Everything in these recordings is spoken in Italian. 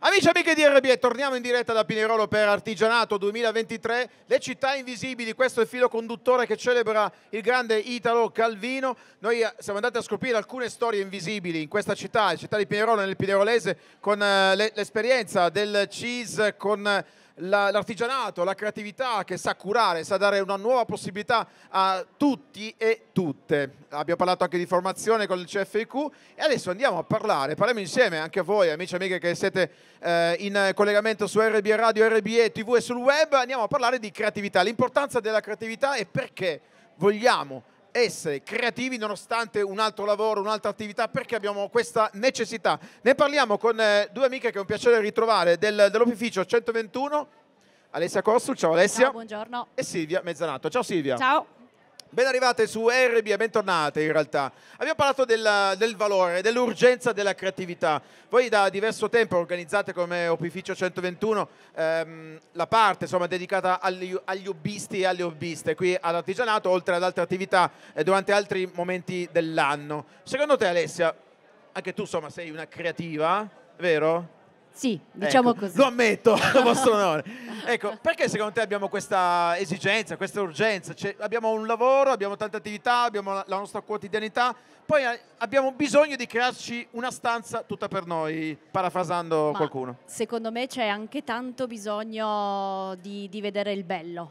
Amici e amiche di RB, torniamo in diretta da Pinerolo per Artigianato 2023, le città invisibili, questo è il filo conduttore che celebra il grande Italo Calvino. Noi eh, siamo andati a scoprire alcune storie invisibili in questa città, città di Pinerolo, nel Pinerolese, con eh, l'esperienza del CIS, con eh, l'artigianato, la creatività che sa curare, sa dare una nuova possibilità a tutti e tutte. Abbiamo parlato anche di formazione con il CFIQ e adesso andiamo a parlare, parliamo insieme anche a voi amici e amiche che siete eh, in collegamento su RB Radio, RBE TV e sul web, andiamo a parlare di creatività, l'importanza della creatività e perché vogliamo essere creativi nonostante un altro lavoro, un'altra attività, perché abbiamo questa necessità. Ne parliamo con eh, due amiche che è un piacere ritrovare del, dell'Opificio 121, Alessia Corsul, ciao Alessia. Ciao, buongiorno. E Silvia Mezzanato, ciao Silvia. Ciao. Ben arrivate su RB e bentornate in realtà. Abbiamo parlato del, del valore, dell'urgenza della creatività. Voi da diverso tempo organizzate come Opificio 121 ehm, la parte insomma, dedicata agli, agli hobbisti e alle hobbiste qui all'artigianato, oltre ad altre attività eh, durante altri momenti dell'anno. Secondo te Alessia, anche tu insomma, sei una creativa, vero? Sì, ecco, diciamo ecco, così. Lo ammetto, a vostro onore. Ecco, perché secondo te abbiamo questa esigenza, questa urgenza? Cioè, abbiamo un lavoro, abbiamo tante attività, abbiamo la nostra quotidianità, poi eh, abbiamo bisogno di crearci una stanza tutta per noi, parafrasando Ma qualcuno. Secondo me c'è anche tanto bisogno di, di vedere il bello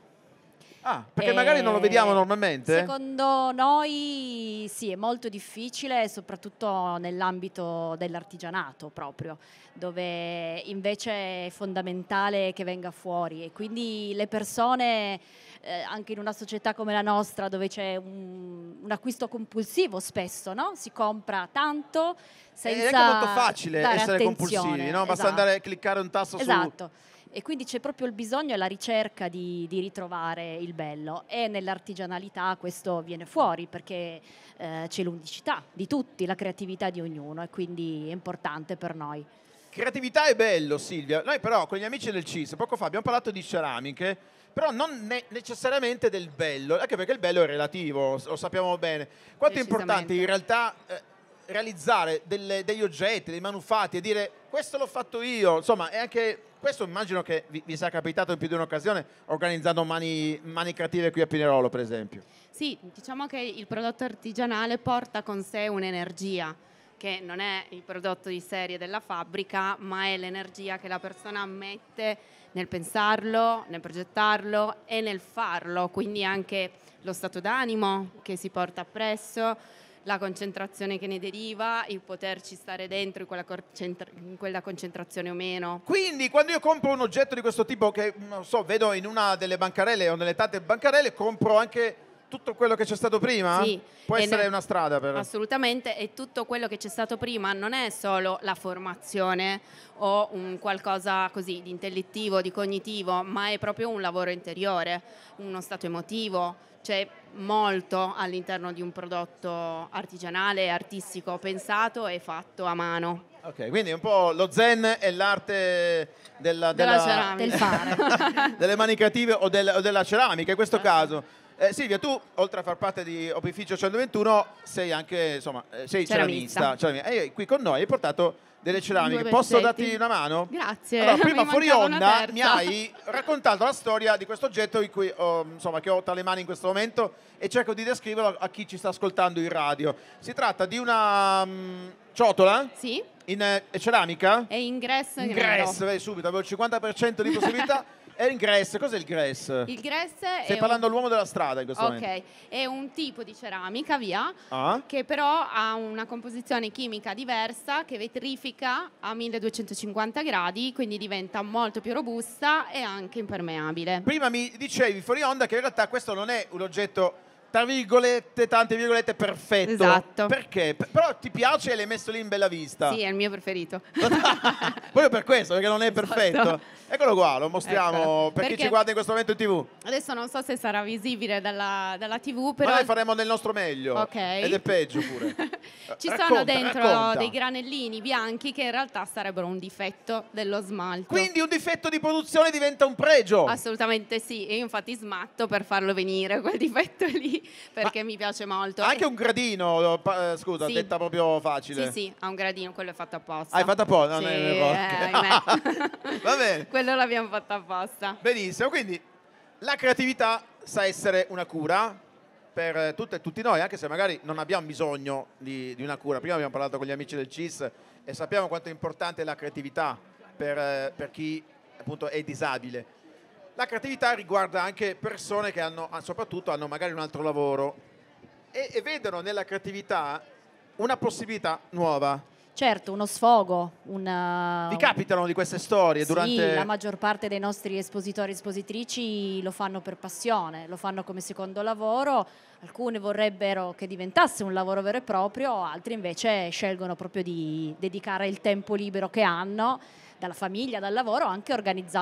Ah, perché e magari non lo eh, vediamo normalmente? Secondo noi sì, è molto difficile, soprattutto nell'ambito dell'artigianato proprio, dove invece è fondamentale che venga fuori e quindi le persone, eh, anche in una società come la nostra, dove c'è un, un acquisto compulsivo spesso, no? si compra tanto senza... Ed è anche molto facile essere compulsivi, no? basta esatto. andare a cliccare un tasto esatto. su... Esatto e quindi c'è proprio il bisogno e la ricerca di, di, ritrovare il bello e nell'artigianalità questo viene fuori perché eh, c'è l'unicità di tutti, la creatività di ognuno e quindi è importante per noi. Creatività è bello Silvia, noi però con gli amici del CIS poco fa abbiamo parlato di ceramiche, però non ne- necessariamente del bello, anche perché il bello è relativo, lo sappiamo bene. Quanto è importante in realtà... Eh, realizzare delle, degli oggetti, dei manufatti e dire questo l'ho fatto io, insomma, è anche questo immagino che vi, vi sia capitato in più di un'occasione organizzando mani, mani creative qui a Pinerolo, per esempio. Sì, diciamo che il prodotto artigianale porta con sé un'energia che non è il prodotto di serie della fabbrica, ma è l'energia che la persona mette nel pensarlo, nel progettarlo e nel farlo, quindi anche lo stato d'animo che si porta appresso la concentrazione che ne deriva, il poterci stare dentro in quella, concentra- in quella, concentrazione o meno. Quindi quando io compro un oggetto di questo tipo che, non so, vedo in una delle bancarelle o nelle tante bancarelle, compro anche tutto quello che c'è stato prima? Sì. Può essere no, una strada per... Assolutamente, e tutto quello che c'è stato prima non è solo la formazione o un qualcosa così di intellettivo, di cognitivo, ma è proprio un lavoro interiore, uno stato emotivo, c'è molto all'interno di un prodotto artigianale, artistico, pensato e fatto a mano. Ok, quindi un po' lo zen e l'arte della, della, della del fare. delle manicative o, del, o della ceramica in questo certo. caso. Eh, Silvia, tu oltre a far parte di Opificio 121 sei anche insomma, eh, sei ceramista. ceramista. E qui con noi hai portato delle ceramiche. Posso darti una mano? Grazie. Allora, prima mi fuori onda mi hai raccontato la storia di questo oggetto cui, oh, insomma, che ho tra le mani in questo momento e cerco di descriverlo a chi ci sta ascoltando in radio. Si tratta di una um, ciotola? Sì. In eh, ceramica? È ingresso in ingresso. Ingresso, vedi subito, avevo il 50% di possibilità. È il grass, cos'è il grass? Il grass Stai parlando un... della strada in questo okay. momento. Ok, è un tipo di ceramica, via, ah. che però ha una composizione chimica diversa che vetrifica a 1250 gradi, quindi diventa molto più robusta e anche impermeabile. Prima mi dicevi fuori onda che in realtà questo non è un oggetto tra virgolette, tante virgolette, perfetto. Esatto. Perché? però ti piace e l'hai messo lì in bella vista. Sì, è il mio preferito. Proprio per questo, perché non è esatto. perfetto. Eccolo qua, lo mostriamo Eccolo. per perché chi ci guarda in questo momento in tv. Adesso non so se sarà visibile dalla, dalla tv, però... Ma noi faremo del nostro meglio. Ok. Ed è peggio pure. Eh, ci racconta, sono dentro racconta. dei granellini bianchi che in realtà sarebbero un difetto dello smalto. Quindi un difetto di produzione diventa un pregio. Assolutamente sì, e infatti smatto per farlo venire quel difetto lì perché Ma mi piace molto. anche un gradino, eh, scusa, sì. detta proprio facile. Sì, sì, ha un gradino, quello è fatto apposta. Hai ah, fatto apposta? Sì, non è eh, Va bene. quello l'abbiamo fatto apposta. Benissimo, quindi la creatività sa essere una cura, per tutte e tutti noi, anche se magari non abbiamo bisogno di, di, una cura. Prima abbiamo parlato con gli amici del CIS e sappiamo quanto è importante la creatività per, eh, per chi appunto è disabile. La creatività riguarda anche persone che hanno, ah, soprattutto hanno magari un altro lavoro e, e vedono nella creatività una possibilità nuova. Certo, uno sfogo. Una... Uh, Vi capitano di queste storie sì, la maggior parte dei nostri espositori e espositrici lo fanno per passione, lo fanno come secondo lavoro, alcune vorrebbero che diventasse un lavoro vero e proprio, altri invece scelgono proprio di dedicare il tempo libero che hanno dalla famiglia, dal lavoro, anche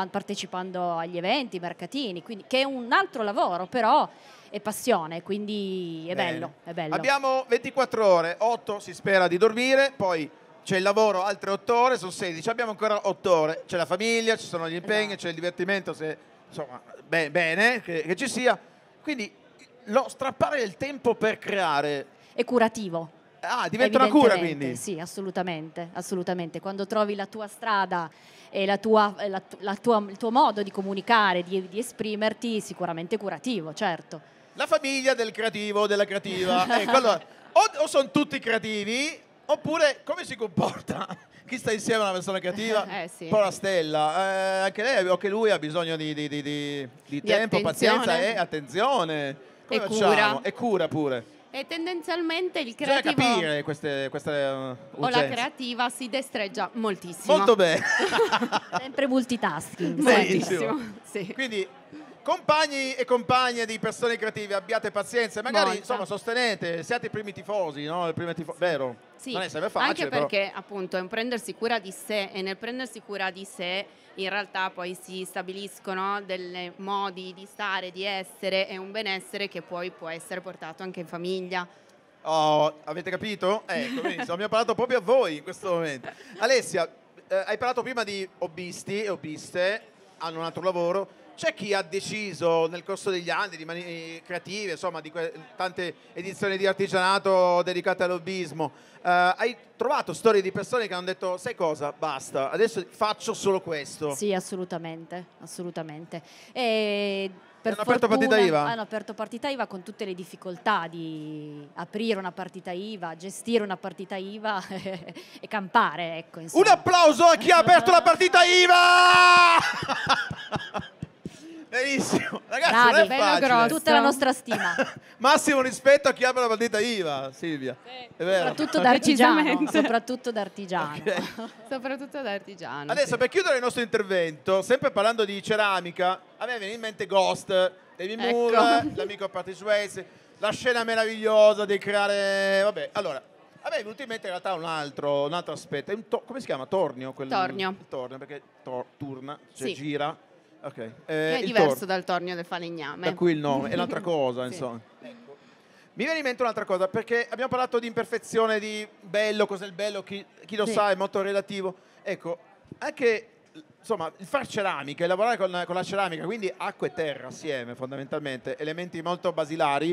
partecipando agli eventi, mercatini, quindi, che è un altro lavoro, però è passione, quindi è bello, è bello. Abbiamo 24 ore, 8 si spera di dormire, poi c'è il lavoro altre 8 ore, sono 16, abbiamo ancora 8 ore, c'è la famiglia, ci sono gli impegni, esatto. c'è il divertimento, se, insomma, beh, bene che, che ci sia. Quindi lo strappare il tempo per creare... È curativo Ah, diventa una cura quindi? Sì, assolutamente, assolutamente. Quando trovi la tua strada e la tua, eh, la, la tua, il tuo modo di comunicare, di, di esprimerti, sicuramente curativo, certo. La famiglia del creativo, della creativa. ecco, allora, o, o sono tutti creativi, oppure come si comporta? chi sta insieme a una persona creativa, eh, sì. la stella, eh, anche lei, anche lui ha bisogno di, di, di, di tempo, attenzione. pazienza e attenzione. Come e facciamo? Cura. E cura pure. E tendenzialmente il creativo... Cioè capire queste, queste uh, O la creativa si destreggia moltissimo. Molto bene. Sempre multitasking. Moltissimo. Sì. Quindi Compagni e compagne di persone creative, abbiate pazienza, magari Molta. insomma sostenete, siate i primi tifosi, no? Il primo tifo- vero? Sì, non è sempre facile. Anche perché però. appunto è un prendersi cura di sé e nel prendersi cura di sé in realtà poi si stabiliscono dei modi di stare, di essere e un benessere che poi può essere portato anche in famiglia. Oh, avete capito? Ecco, benissimo, abbiamo parlato proprio a voi in questo momento. Alessia, eh, hai parlato prima di hobbisti e hobbiste hanno un altro lavoro, c'è chi ha deciso nel corso degli anni di mani- creative, insomma, di que- tante edizioni di artigianato dedicate al lobbismo. Eh, hai trovato storie di persone che hanno detto: Sai cosa, basta, adesso faccio solo questo. Sì, assolutamente, assolutamente. E per hanno fortuna, aperto partita IVA? Hanno aperto partita IVA con tutte le difficoltà di aprire una partita IVA, gestire una partita IVA e campare. Ecco, Un applauso a chi ha aperto la partita IVA! Benissimo, ragazzi, Bravi, non è facile. Grosso. Tutta la nostra stima. Massimo rispetto a chi apre la partita IVA, Silvia. Sì. È vero. Soprattutto d'artigiano. soprattutto d'artigiano. Okay. soprattutto d'artigiano. Adesso sì. per chiudere il nostro intervento, sempre parlando di ceramica, a me viene in mente Ghost, David ecco. Moore, l'amico Patrick Swayze, la scena meravigliosa di creare... Vabbè, allora, a me è venuto in mente in realtà un altro, un altro aspetto. come si chiama? Tornio? Quel... Tornio. Tornio, perché tor- turna, cioè sì. gira Okay. Eh, è diverso tor- dal tornio del falegname. Da qui il nome, è un'altra cosa, Sì. Ecco. Mi viene in mente un'altra cosa, perché abbiamo parlato di imperfezione, di bello, cos'è il bello, chi, chi lo sì. sa, è molto relativo. Ecco, anche insomma, il far ceramica e lavorare con, con, la ceramica, quindi acqua e terra assieme fondamentalmente, elementi molto basilari.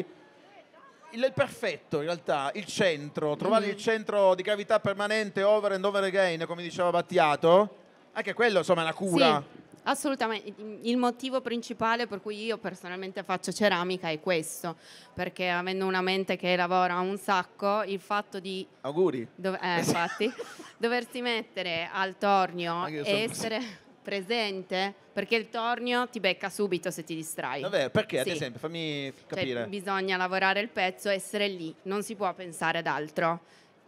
Il, il perfetto in realtà, il centro, trovare mm-hmm. il mm. centro di gravità permanente over and over again, come diceva Battiato, anche quello insomma è una cura. Sì Assolutamente, il motivo principale per cui io personalmente faccio ceramica è questo, perché avendo una mente che lavora un sacco, il fatto di... Auguri! Dov- eh, infatti, doversi mettere al tornio e essere... Così presente perché il tornio ti becca subito se ti distrai. Vabbè, perché ad sì. esempio, fammi cioè, capire. Cioè, bisogna lavorare il pezzo, essere lì, non si può pensare ad altro.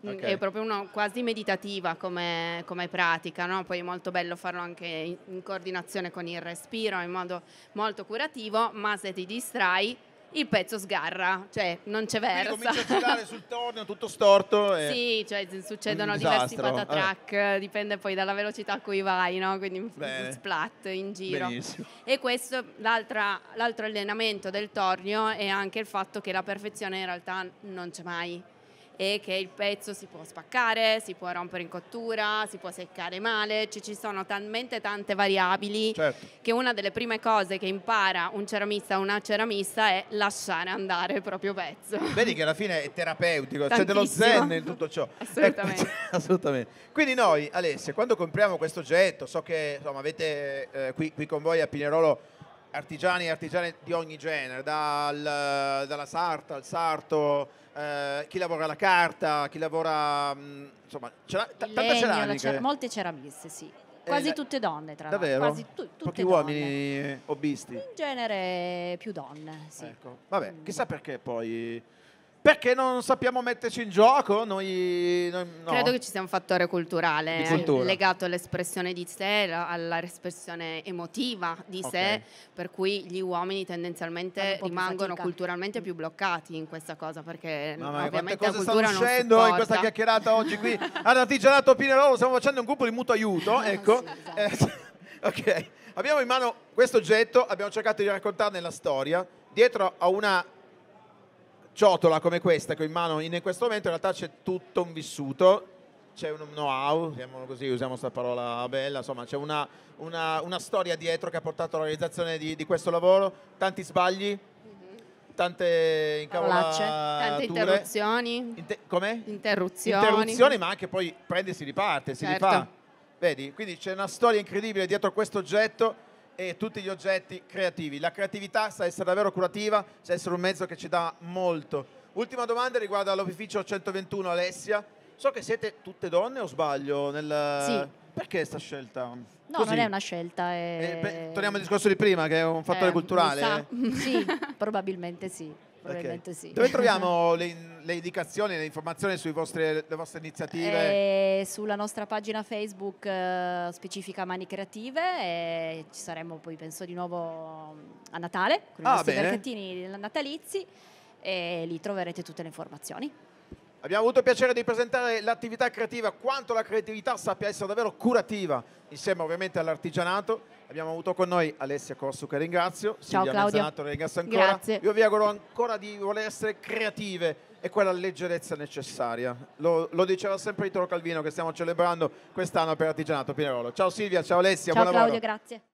Mm, okay. È proprio uno, quasi meditativa come, come pratica, no? poi è molto bello farlo anche in, in coordinazione con il respiro, in modo molto curativo, ma se ti distrai il pezzo sgarra, cioè non c'è verso. Quindi comincia a girare sul torneo tutto storto. E... Sì, cioè succedono diversi patatrack, eh. dipende poi dalla velocità a cui vai, no? quindi Bene. splat in giro. Benissimo. E questo, l'altro allenamento del tornio è anche il fatto che la perfezione in realtà non c'è mai e che il pezzo si può spaccare, si può rompere in cottura, si può seccare male, ci, ci sono talmente tante variabili certo. che una delle prime cose che impara un ceramista o una ceramista è lasciare andare il proprio pezzo. Vedi che alla fine è terapeutico, c'è cioè dello zen in tutto ciò. Ecco, assolutamente. Ecco, assolutamente. Quindi noi, Alessia, quando compriamo questo oggetto, so che insomma, avete eh, qui, qui con voi a Pinerolo artigiani e artigiane di ogni genere, dal, dalla sarta al sarto, eh, chi lavora la carta, chi lavora... Mh, mm, insomma, cera, t- tanta ceramica. Cer- molte ceramiste, sì. Eh, quasi eh, tutte donne, tra l'altro. Davvero? Quasi tu- Pochi donne. uomini hobbisti? In genere più donne, sì. Ecco. Vabbè, mm. chissà perché poi perché non sappiamo metterci in gioco. Noi, noi no. Credo che ci sia un fattore culturale eh, legato all'espressione di sé, all'espressione emotiva di okay. sé, per cui gli uomini tendenzialmente rimangono fatica. culturalmente più bloccati in questa cosa, perché Mamma ovviamente la cultura non uscendo in questa chiacchierata oggi qui all'artigianato Pinerolo, stiamo facendo un gruppo di mutuo aiuto, ah, ecco. esatto. eh, ok, abbiamo in mano questo oggetto, abbiamo cercato di raccontarne la storia, dietro a una ciotola come questa che ho in mano in questo momento in realtà c'è tutto un vissuto c'è un know-how, così, usiamo questa parola bella, insomma c'è una, una, una, storia dietro che ha portato alla realizzazione di, di questo lavoro, tanti sbagli, tante incavolature, tante interruzioni. Inter- come? Interruzioni. Interruzioni, ma anche poi prende e si riparte, si certo. rifà. Vedi? Quindi c'è una storia incredibile dietro questo oggetto e tutti gli oggetti creativi. La creatività sa essere davvero curativa, sa essere un mezzo che ci dà molto. Ultima domanda riguardo all'opificio 121 Alessia. So che siete tutte donne o sbaglio? Nel... Sì. Perché questa scelta? No, Così. non è una scelta. È... Eh, beh, torniamo al discorso di prima, che è un fattore eh, culturale. Sì, probabilmente sì probabilmente okay. sì. Dove troviamo le, le, indicazioni, le informazioni sulle vostre, le vostre iniziative? E eh, sulla nostra pagina Facebook eh, specifica Mani Creative e ci saremo poi penso di nuovo mm, a Natale con ah, i nostri mercatini natalizi e lì troverete tutte le informazioni. Abbiamo avuto il piacere di presentare l'attività creativa, quanto la creatività sappia essere davvero curativa, insieme ovviamente all'artigianato Abbiamo avuto con noi Alessia Corsu che ringrazio, Ciao, Silvia Claudio. Mazzanato ringrazio ancora. Grazie. Io vi auguro ancora di voler essere creative e quella leggerezza necessaria. Lo, lo diceva sempre Italo Calvino che stiamo celebrando quest'anno per Artigianato Pinerolo. Ciao Silvia, ciao Alessia, ciao, buon Claudio, lavoro. grazie.